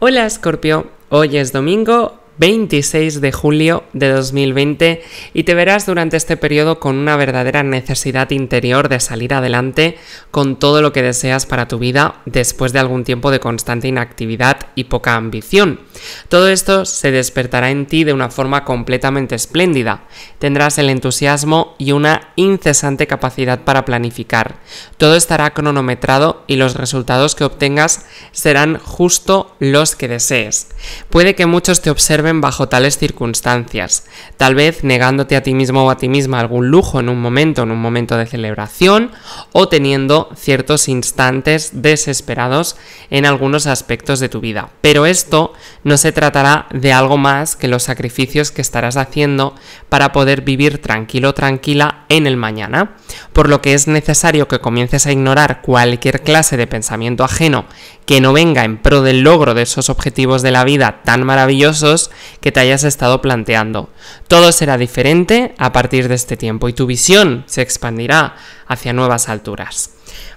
Hola Escorpio, hoy es domingo 26 de julio de 2020 y te verás durante este periodo con una verdadera necesidad interior de salir adelante con todo lo que deseas para tu vida después de algún tiempo de constante inactividad y poca ambición. Todo esto se despertará en ti de una forma completamente espléndida. Tendrás el entusiasmo y una incesante capacidad para planificar. Todo estará cronometrado y los resultados que obtengas serán justo los que desees. Puede que muchos te observen bajo tales circunstancias, tal vez negándote a ti mismo o a ti misma algún lujo en un momento, en un momento de celebración, o teniendo ciertos instantes desesperados en algunos aspectos de tu vida. Pero esto no se tratará de algo más que los sacrificios que estarás haciendo para poder vivir tranquilo, tranquila en el mañana, por lo que es necesario que comiences a ignorar cualquier clase de pensamiento ajeno que no venga en pro del logro de esos objetivos de la vida tan maravillosos que te hayas estado planteando. Todo será diferente a partir de este tiempo y tu visión se expandirá hacia nuevas alturas.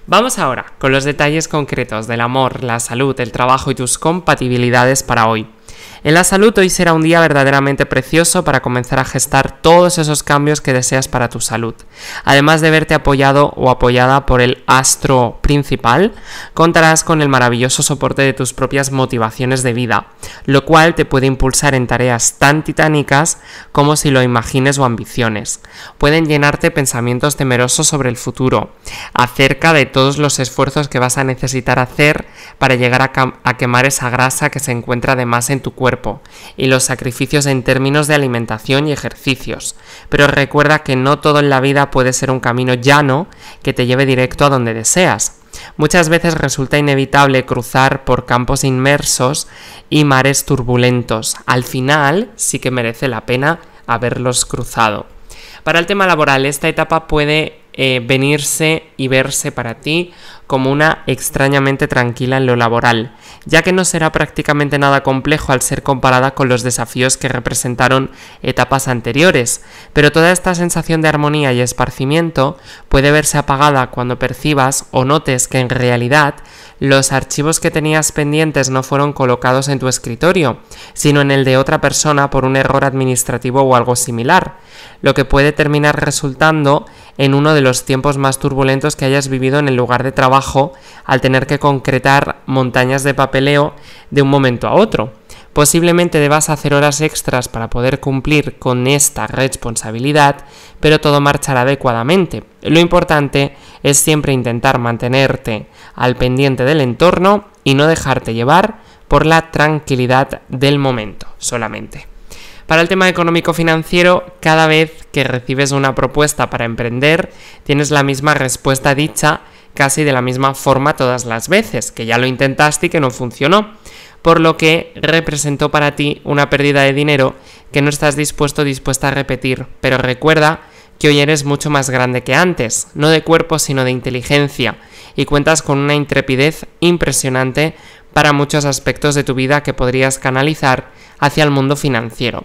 Vamos ahora con los detalles concretos del amor, la salud, el trabajo y tus compatibilidades para hoy. En la salud hoy será un día verdaderamente precioso para comenzar a gestar todos esos cambios que deseas para tu salud. Además de verte apoyado o apoyada por el astro principal, contarás con el maravilloso soporte de tus propias motivaciones de vida, lo cual te puede impulsar en tareas tan titánicas como si lo imagines o ambiciones. Pueden llenarte pensamientos temerosos sobre el futuro, acerca de todos los esfuerzos que vas a necesitar hacer para llegar a, quemar esa grasa que se encuentra además en tu cuerpo y los sacrificios en términos de alimentación y ejercicios, pero recuerda que no todo en la vida puede ser un camino llano que te lleve directo a donde deseas. Muchas veces resulta inevitable cruzar por campos inmersos y mares turbulentos. Al final sí que merece la pena haberlos cruzado. Para el tema laboral, esta etapa puede eh, venirse y verse para ti como una extrañamente tranquila en lo laboral, ya que no será prácticamente nada complejo al ser comparada con los desafíos que representaron etapas anteriores, pero toda esta sensación de armonía y esparcimiento puede verse apagada cuando percibas o notes que en realidad los archivos que tenías pendientes no fueron colocados en tu escritorio, sino en el de otra persona por un error administrativo o algo similar, lo que puede terminar resultando en uno de los tiempos más turbulentos que hayas vivido en el lugar de trabajo al tener que concretar montañas de papeleo de un momento a otro. Posiblemente debas hacer horas extras para poder cumplir con esta responsabilidad, pero todo marchará adecuadamente. Lo importante es siempre intentar mantenerte al pendiente del entorno y no dejarte llevar por la tranquilidad del momento solamente. Para el tema económico-financiero, cada vez que recibes una propuesta para emprender, tienes la misma respuesta dicha casi de la misma forma todas las veces, que ya lo intentaste y que no funcionó, por lo que representó para ti una pérdida de dinero que no estás dispuesto o dispuesta a repetir, pero recuerda que hoy eres mucho más grande que antes, no de cuerpo sino de inteligencia, y cuentas con una intrepidez impresionante para muchos aspectos de tu vida que podrías canalizar hacia el mundo financiero.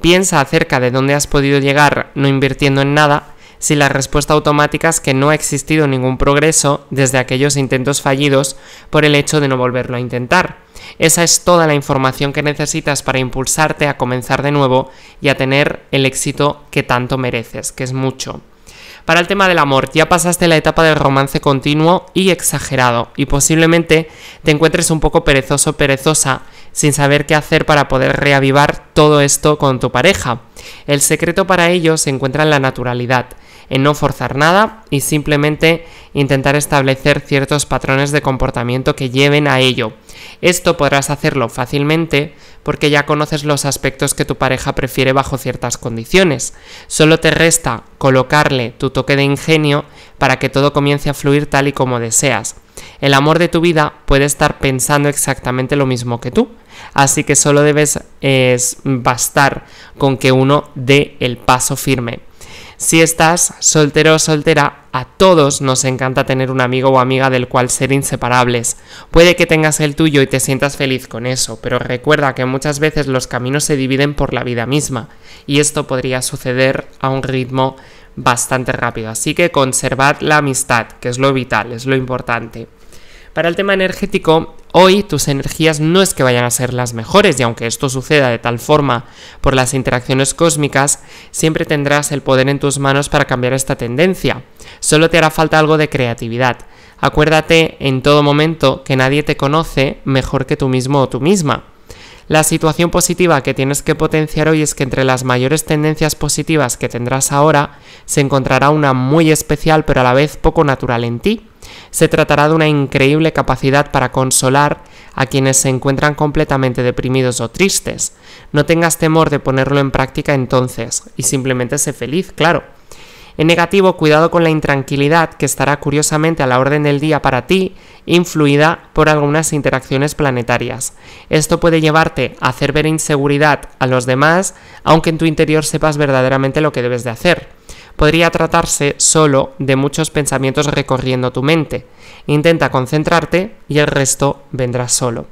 Piensa acerca de dónde has podido llegar no invirtiendo en nada si la respuesta automática es que no ha existido ningún progreso desde aquellos intentos fallidos por el hecho de no volverlo a intentar. Esa es toda la información que necesitas para impulsarte a comenzar de nuevo y a tener el éxito que tanto mereces, que es mucho. Para el tema del amor, ya pasaste la etapa del romance continuo y exagerado y posiblemente te encuentres un poco perezoso, perezosa, sin saber qué hacer para poder reavivar todo esto con tu pareja. El secreto para ello se encuentra en la naturalidad, en no forzar nada y simplemente intentar establecer ciertos patrones de comportamiento que lleven a ello. Esto podrás hacerlo fácilmente porque ya conoces los aspectos que tu pareja prefiere bajo ciertas condiciones. Solo te resta colocarle tu toque de ingenio para que todo comience a fluir tal y como deseas. El amor de tu vida puede estar pensando exactamente lo mismo que tú, así que solo debes bastar con que uno dé el paso firme. Si estás soltero o soltera, a todos nos encanta tener un amigo o amiga del cual ser inseparables. Puede que tengas el tuyo y te sientas feliz con eso, pero recuerda que muchas veces los caminos se dividen por la vida misma, y esto podría suceder a un ritmo bastante rápido. Así que conservad la amistad, que es lo vital, es lo importante. Para el tema energético, Hoy tus energías no es que vayan a ser las mejores y aunque esto suceda de tal forma por las interacciones cósmicas, siempre tendrás el poder en tus manos para cambiar esta tendencia. Solo te hará falta algo de creatividad. Acuérdate en todo momento que nadie te conoce mejor que tú mismo o tú misma. La situación positiva que tienes que potenciar hoy es que entre las mayores tendencias positivas que tendrás ahora se encontrará una muy especial pero a la vez poco natural en ti. Se tratará de una increíble capacidad para consolar a quienes se encuentran completamente deprimidos o tristes. No tengas temor de ponerlo en práctica entonces y simplemente sé feliz, claro. En negativo, cuidado con la intranquilidad que estará curiosamente a la orden del día para ti influida por algunas interacciones planetarias. Esto puede llevarte a hacer ver inseguridad a los demás, aunque en tu interior sepas verdaderamente lo que debes de hacer. Podría tratarse solo de muchos pensamientos recorriendo tu mente. Intenta concentrarte y el resto vendrá solo.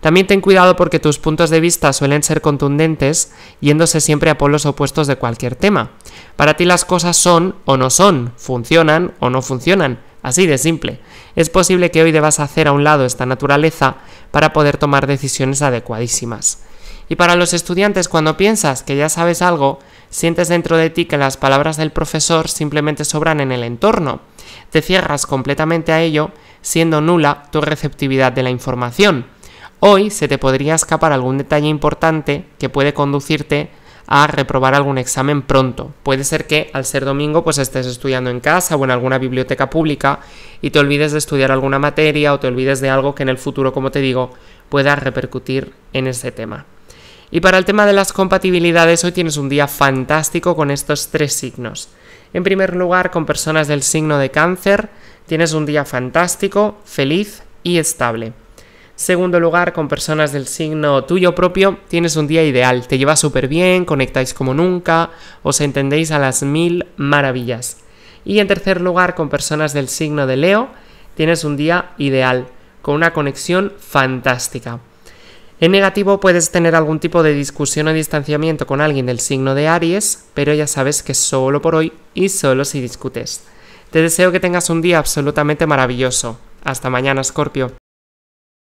También ten cuidado porque tus puntos de vista suelen ser contundentes, yéndose siempre a polos opuestos de cualquier tema. Para ti las cosas son o no son, funcionan o no funcionan, así de simple es posible que hoy debas hacer a un lado esta naturaleza para poder tomar decisiones adecuadísimas. Y para los estudiantes, cuando piensas que ya sabes algo, sientes dentro de ti que las palabras del profesor simplemente sobran en el entorno. Te cierras completamente a ello, siendo nula tu receptividad de la información. Hoy se te podría escapar algún detalle importante que puede conducirte a reprobar algún examen pronto. Puede ser que al ser domingo pues estés estudiando en casa o en alguna biblioteca pública y te olvides de estudiar alguna materia o te olvides de algo que en el futuro, como te digo, pueda repercutir en ese tema. Y para el tema de las compatibilidades, hoy tienes un día fantástico con estos tres signos. En primer lugar, con personas del signo de cáncer, tienes un día fantástico, feliz y estable. Segundo lugar, con personas del signo tuyo propio, tienes un día ideal, te llevas súper bien, conectáis como nunca, os entendéis a las mil maravillas. Y en tercer lugar, con personas del signo de Leo, tienes un día ideal, con una conexión fantástica. En negativo puedes tener algún tipo de discusión o distanciamiento con alguien del signo de Aries, pero ya sabes que solo por hoy y solo si discutes. Te deseo que tengas un día absolutamente maravilloso. Hasta mañana, Scorpio.